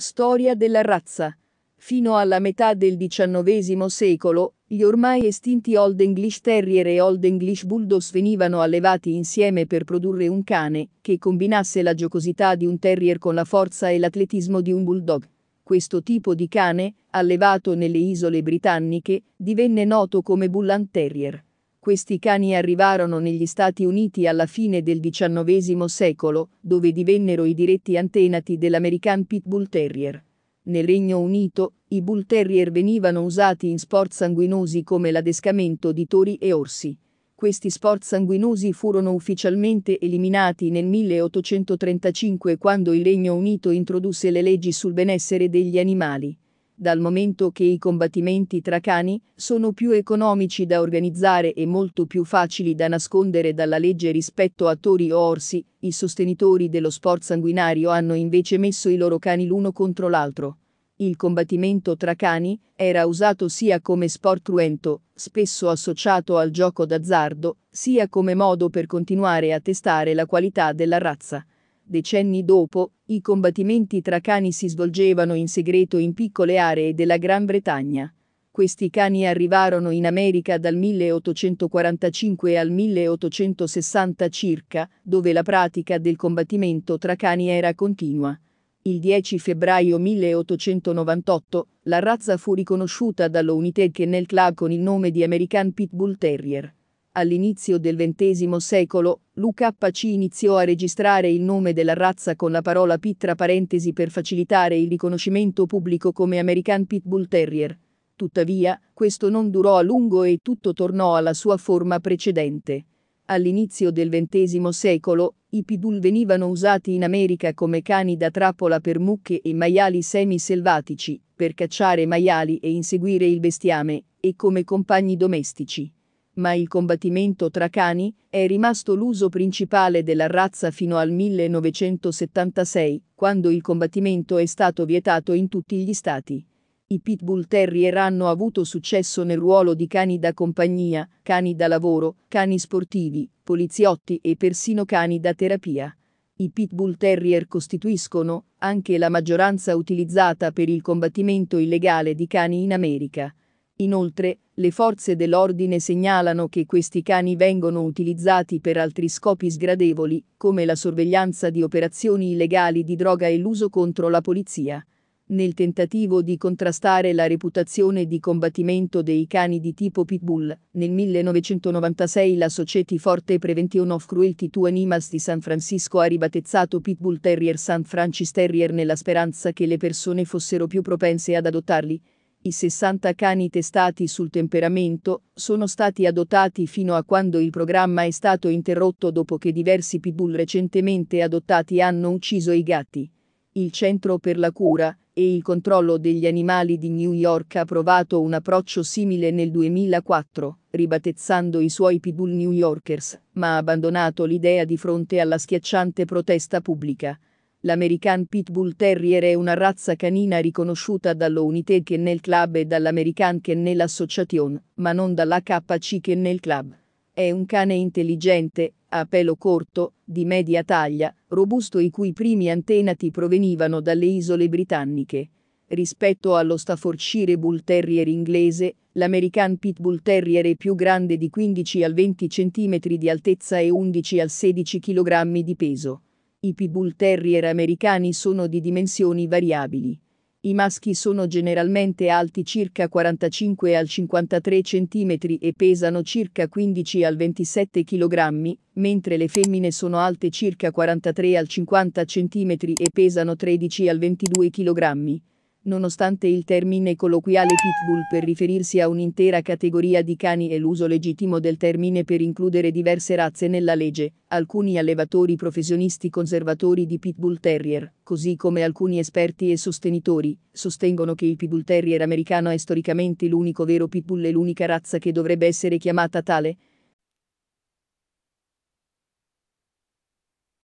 Storia della razza. Fino alla metà del XIX secolo, gli ormai estinti Old English Terrier e Old English Bulldogs venivano allevati insieme per produrre un cane che combinasse la giocosità di un terrier con la forza e l'atletismo di un bulldog. Questo tipo di cane, allevato nelle isole britanniche, divenne noto come Bullan Terrier. Questi cani arrivarono negli Stati Uniti alla fine del XIX secolo, dove divennero i diretti antenati dell'American Pit Bull Terrier. Nel Regno Unito, i Bull Terrier venivano usati in sport sanguinosi come l'adescamento di tori e orsi. Questi sport sanguinosi furono ufficialmente eliminati nel 1835 quando il Regno Unito introdusse le leggi sul benessere degli animali dal momento che i combattimenti tra cani sono più economici da organizzare e molto più facili da nascondere dalla legge rispetto a tori o orsi, i sostenitori dello sport sanguinario hanno invece messo i loro cani l'uno contro l'altro. Il combattimento tra cani era usato sia come sport cruento, spesso associato al gioco d'azzardo, sia come modo per continuare a testare la qualità della razza decenni dopo, i combattimenti tra cani si svolgevano in segreto in piccole aree della Gran Bretagna. Questi cani arrivarono in America dal 1845 al 1860 circa, dove la pratica del combattimento tra cani era continua. Il 10 febbraio 1898, la razza fu riconosciuta dallo United Kennel Club con il nome di American Pitbull Terrier. All'inizio del XX secolo, l'UKC iniziò a registrare il nome della razza con la parola pit tra parentesi per facilitare il riconoscimento pubblico come American Pitbull Terrier. Tuttavia, questo non durò a lungo e tutto tornò alla sua forma precedente. All'inizio del XX secolo, i pitbull venivano usati in America come cani da trappola per mucche e maiali semi-selvatici, per cacciare maiali e inseguire il bestiame, e come compagni domestici ma il combattimento tra cani è rimasto l'uso principale della razza fino al 1976, quando il combattimento è stato vietato in tutti gli stati. I pitbull terrier hanno avuto successo nel ruolo di cani da compagnia, cani da lavoro, cani sportivi, poliziotti e persino cani da terapia. I pitbull terrier costituiscono anche la maggioranza utilizzata per il combattimento illegale di cani in America. Inoltre, le forze dell'ordine segnalano che questi cani vengono utilizzati per altri scopi sgradevoli, come la sorveglianza di operazioni illegali di droga e l'uso contro la polizia. Nel tentativo di contrastare la reputazione di combattimento dei cani di tipo pitbull, nel 1996 la Society Forte Prevention of Cruelty to Animals di San Francisco ha ribattezzato Pitbull Terrier San Francis Terrier nella speranza che le persone fossero più propense ad adottarli. I 60 cani testati sul temperamento sono stati adottati fino a quando il programma è stato interrotto dopo che diversi pitbull recentemente adottati hanno ucciso i gatti. Il Centro per la cura e il controllo degli animali di New York ha provato un approccio simile nel 2004, ribattezzando i suoi pitbull New Yorkers, ma ha abbandonato l'idea di fronte alla schiacciante protesta pubblica. L'American Pitbull Terrier è una razza canina riconosciuta dallo Unité Kennel Club e dall'American Kennel Association, ma non dall'HC Kennel Club. È un cane intelligente, a pelo corto, di media taglia, robusto i cui primi antenati provenivano dalle isole britanniche. Rispetto allo Staffordshire Bull Terrier inglese, l'American Pitbull Terrier è più grande di 15 al 20 cm di altezza e 11 al 16 kg di peso. I Pit Bull Terrier americani sono di dimensioni variabili. I maschi sono generalmente alti circa 45 al 53 cm e pesano circa 15 al 27 kg, mentre le femmine sono alte circa 43 al 50 cm e pesano 13 al 22 kg. Nonostante il termine colloquiale pitbull per riferirsi a un'intera categoria di cani e l'uso legittimo del termine per includere diverse razze nella legge, alcuni allevatori professionisti conservatori di pitbull terrier, così come alcuni esperti e sostenitori, sostengono che il pitbull terrier americano è storicamente l'unico vero pitbull e l'unica razza che dovrebbe essere chiamata tale,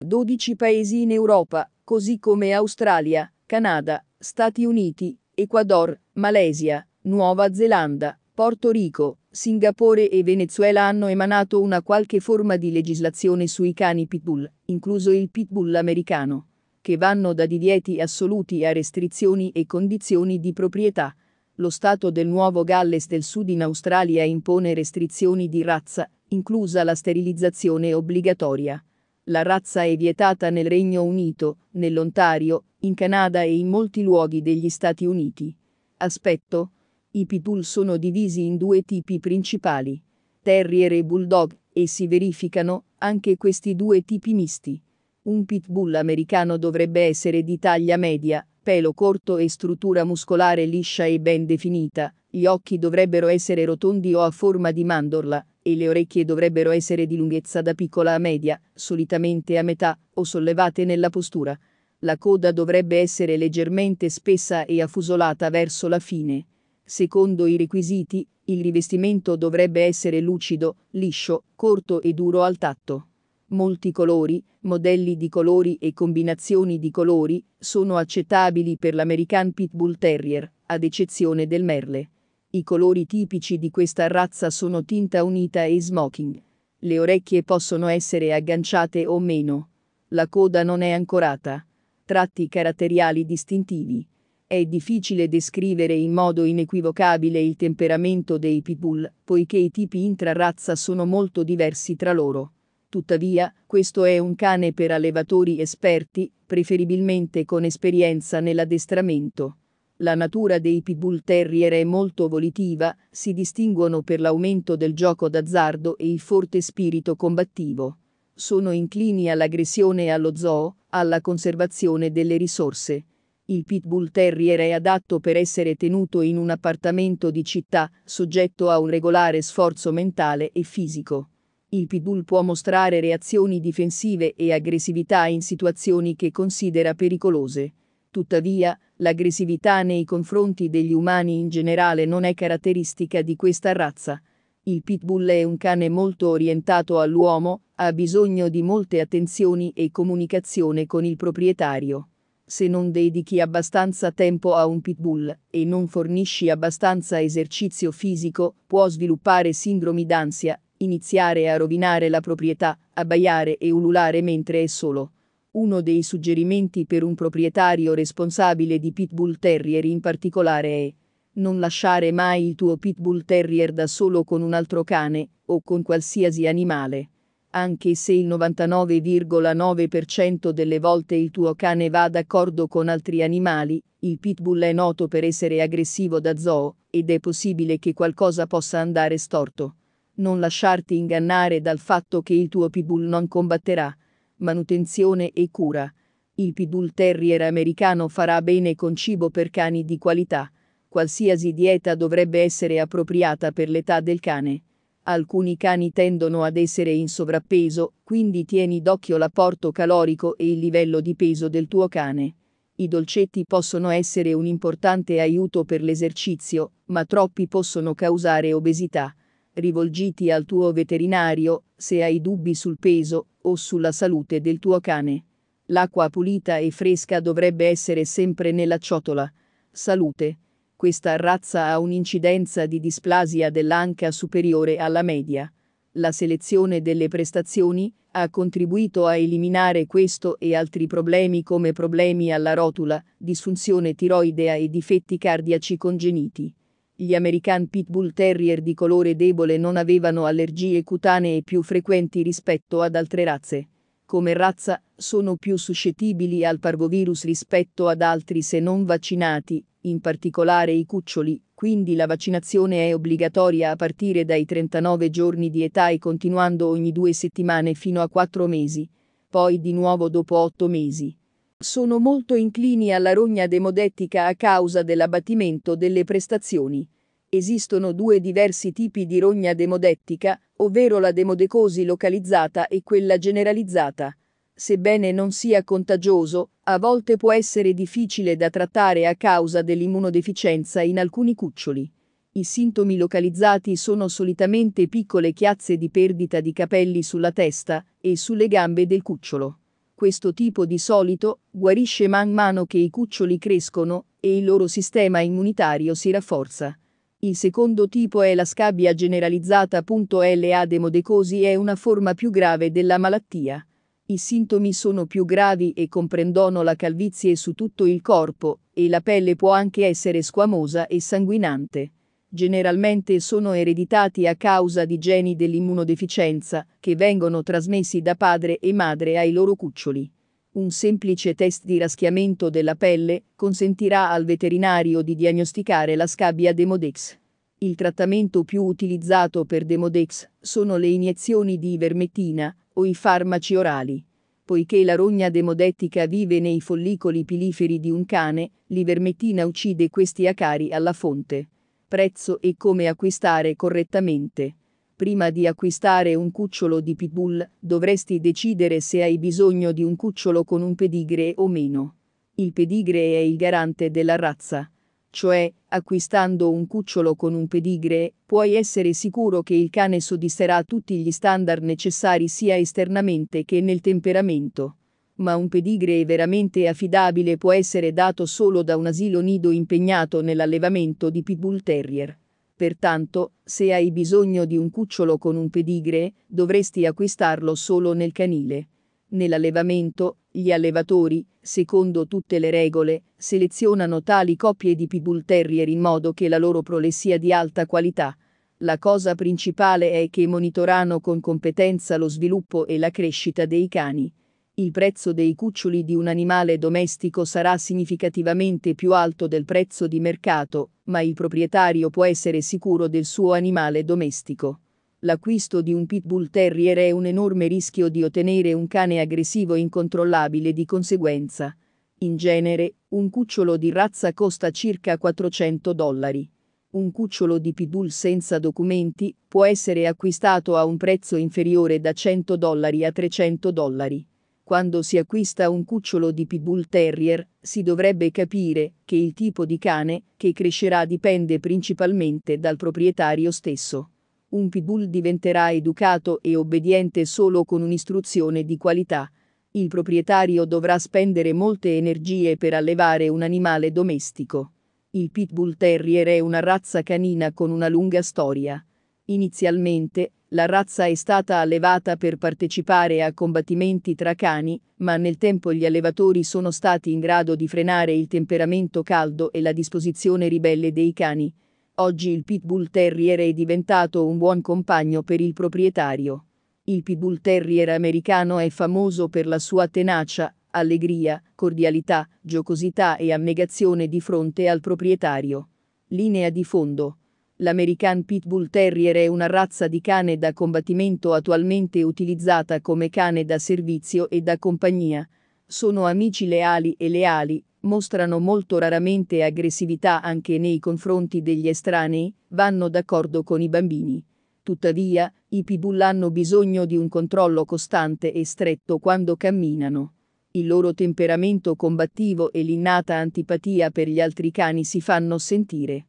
12 paesi in Europa, così come Australia, Canada, Stati Uniti, Ecuador, Malesia, Nuova Zelanda, Porto Rico, Singapore e Venezuela hanno emanato una qualche forma di legislazione sui cani pitbull, incluso il pitbull americano, che vanno da divieti assoluti a restrizioni e condizioni di proprietà. Lo Stato del Nuovo Galles del Sud in Australia impone restrizioni di razza, inclusa la sterilizzazione obbligatoria. La razza è vietata nel Regno Unito, nell'Ontario, in Canada e in molti luoghi degli Stati Uniti. Aspetto. I pitbull sono divisi in due tipi principali, terrier e bulldog, e si verificano anche questi due tipi misti. Un pitbull americano dovrebbe essere di taglia media, pelo corto e struttura muscolare liscia e ben definita, gli occhi dovrebbero essere rotondi o a forma di mandorla, e le orecchie dovrebbero essere di lunghezza da piccola a media, solitamente a metà, o sollevate nella postura. La coda dovrebbe essere leggermente spessa e affusolata verso la fine. Secondo i requisiti, il rivestimento dovrebbe essere lucido, liscio, corto e duro al tatto. Molti colori, modelli di colori e combinazioni di colori sono accettabili per l'American Pitbull Terrier, ad eccezione del merle. I colori tipici di questa razza sono tinta unita e smoking. Le orecchie possono essere agganciate o meno. La coda non è ancorata tratti caratteriali distintivi. È difficile descrivere in modo inequivocabile il temperamento dei pitbull, poiché i tipi intrarrazza sono molto diversi tra loro. Tuttavia, questo è un cane per allevatori esperti, preferibilmente con esperienza nell'addestramento. La natura dei pitbull terrier è molto volitiva, si distinguono per l'aumento del gioco d'azzardo e il forte spirito combattivo. Sono inclini all'aggressione e allo zoo, alla conservazione delle risorse. Il pitbull terrier è adatto per essere tenuto in un appartamento di città, soggetto a un regolare sforzo mentale e fisico. Il pitbull può mostrare reazioni difensive e aggressività in situazioni che considera pericolose. Tuttavia, l'aggressività nei confronti degli umani in generale non è caratteristica di questa razza. Il pitbull è un cane molto orientato all'uomo, ha bisogno di molte attenzioni e comunicazione con il proprietario. Se non dedichi abbastanza tempo a un pitbull e non fornisci abbastanza esercizio fisico, può sviluppare sindromi d'ansia, iniziare a rovinare la proprietà, abbaiare e ululare mentre è solo. Uno dei suggerimenti per un proprietario responsabile di pitbull terrier in particolare è non lasciare mai il tuo pitbull terrier da solo con un altro cane, o con qualsiasi animale. Anche se il 99,9% delle volte il tuo cane va d'accordo con altri animali, il pitbull è noto per essere aggressivo da zoo, ed è possibile che qualcosa possa andare storto. Non lasciarti ingannare dal fatto che il tuo pitbull non combatterà. Manutenzione e cura. Il pitbull terrier americano farà bene con cibo per cani di qualità. Qualsiasi dieta dovrebbe essere appropriata per l'età del cane. Alcuni cani tendono ad essere in sovrappeso, quindi tieni d'occhio l'apporto calorico e il livello di peso del tuo cane. I dolcetti possono essere un importante aiuto per l'esercizio, ma troppi possono causare obesità. Rivolgiti al tuo veterinario se hai dubbi sul peso o sulla salute del tuo cane. L'acqua pulita e fresca dovrebbe essere sempre nella ciotola. Salute. Questa razza ha un'incidenza di displasia dell'anca superiore alla media. La selezione delle prestazioni ha contribuito a eliminare questo e altri problemi come problemi alla rotula, disfunzione tiroidea e difetti cardiaci congeniti. Gli American Pitbull Terrier di colore debole non avevano allergie cutanee più frequenti rispetto ad altre razze. Come razza, sono più suscettibili al parvovirus rispetto ad altri se non vaccinati, in particolare i cuccioli, quindi la vaccinazione è obbligatoria a partire dai 39 giorni di età e continuando ogni due settimane fino a 4 mesi, poi di nuovo dopo 8 mesi. Sono molto inclini alla rogna demodettica a causa dell'abbattimento delle prestazioni. Esistono due diversi tipi di rogna demodettica, ovvero la demodecosi localizzata e quella generalizzata sebbene non sia contagioso, a volte può essere difficile da trattare a causa dell'immunodeficienza in alcuni cuccioli. I sintomi localizzati sono solitamente piccole chiazze di perdita di capelli sulla testa e sulle gambe del cucciolo. Questo tipo di solito guarisce man mano che i cuccioli crescono e il loro sistema immunitario si rafforza. Il secondo tipo è la scabbia generalizzata. L'adenodecosi è una forma più grave della malattia i sintomi sono più gravi e comprendono la calvizie su tutto il corpo, e la pelle può anche essere squamosa e sanguinante. Generalmente sono ereditati a causa di geni dell'immunodeficienza, che vengono trasmessi da padre e madre ai loro cuccioli. Un semplice test di raschiamento della pelle consentirà al veterinario di diagnosticare la scabbia Demodex. Il trattamento più utilizzato per Demodex sono le iniezioni di ivermettina o i farmaci orali. Poiché la rogna demodettica vive nei follicoli piliferi di un cane, l'ivermettina uccide questi acari alla fonte. Prezzo e come acquistare correttamente. Prima di acquistare un cucciolo di pitbull, dovresti decidere se hai bisogno di un cucciolo con un pedigree o meno. Il pedigree è il garante della razza cioè acquistando un cucciolo con un pedigre, puoi essere sicuro che il cane soddisferà tutti gli standard necessari sia esternamente che nel temperamento. Ma un pedigre veramente affidabile può essere dato solo da un asilo nido impegnato nell'allevamento di pitbull terrier. Pertanto, se hai bisogno di un cucciolo con un pedigre, dovresti acquistarlo solo nel canile. Nell'allevamento, gli allevatori, secondo tutte le regole, selezionano tali coppie di Pitbull Terrier in modo che la loro prole sia di alta qualità. La cosa principale è che monitorano con competenza lo sviluppo e la crescita dei cani. Il prezzo dei cuccioli di un animale domestico sarà significativamente più alto del prezzo di mercato, ma il proprietario può essere sicuro del suo animale domestico l'acquisto di un pitbull terrier è un enorme rischio di ottenere un cane aggressivo incontrollabile di conseguenza. In genere, un cucciolo di razza costa circa 400 dollari. Un cucciolo di pitbull senza documenti può essere acquistato a un prezzo inferiore da 100 dollari a 300 dollari. Quando si acquista un cucciolo di pitbull terrier, si dovrebbe capire che il tipo di cane che crescerà dipende principalmente dal proprietario stesso un pitbull diventerà educato e obbediente solo con un'istruzione di qualità. Il proprietario dovrà spendere molte energie per allevare un animale domestico. Il pitbull terrier è una razza canina con una lunga storia. Inizialmente, la razza è stata allevata per partecipare a combattimenti tra cani, ma nel tempo gli allevatori sono stati in grado di frenare il temperamento caldo e la disposizione ribelle dei cani. Oggi il Pitbull Terrier è diventato un buon compagno per il proprietario. Il Pitbull Terrier americano è famoso per la sua tenacia, allegria, cordialità, giocosità e abnegazione di fronte al proprietario. Linea di fondo. L'American Pitbull Terrier è una razza di cane da combattimento attualmente utilizzata come cane da servizio e da compagnia. Sono amici leali e leali, mostrano molto raramente aggressività anche nei confronti degli estranei, vanno d'accordo con i bambini. Tuttavia, i pitbull hanno bisogno di un controllo costante e stretto quando camminano. Il loro temperamento combattivo e l'innata antipatia per gli altri cani si fanno sentire.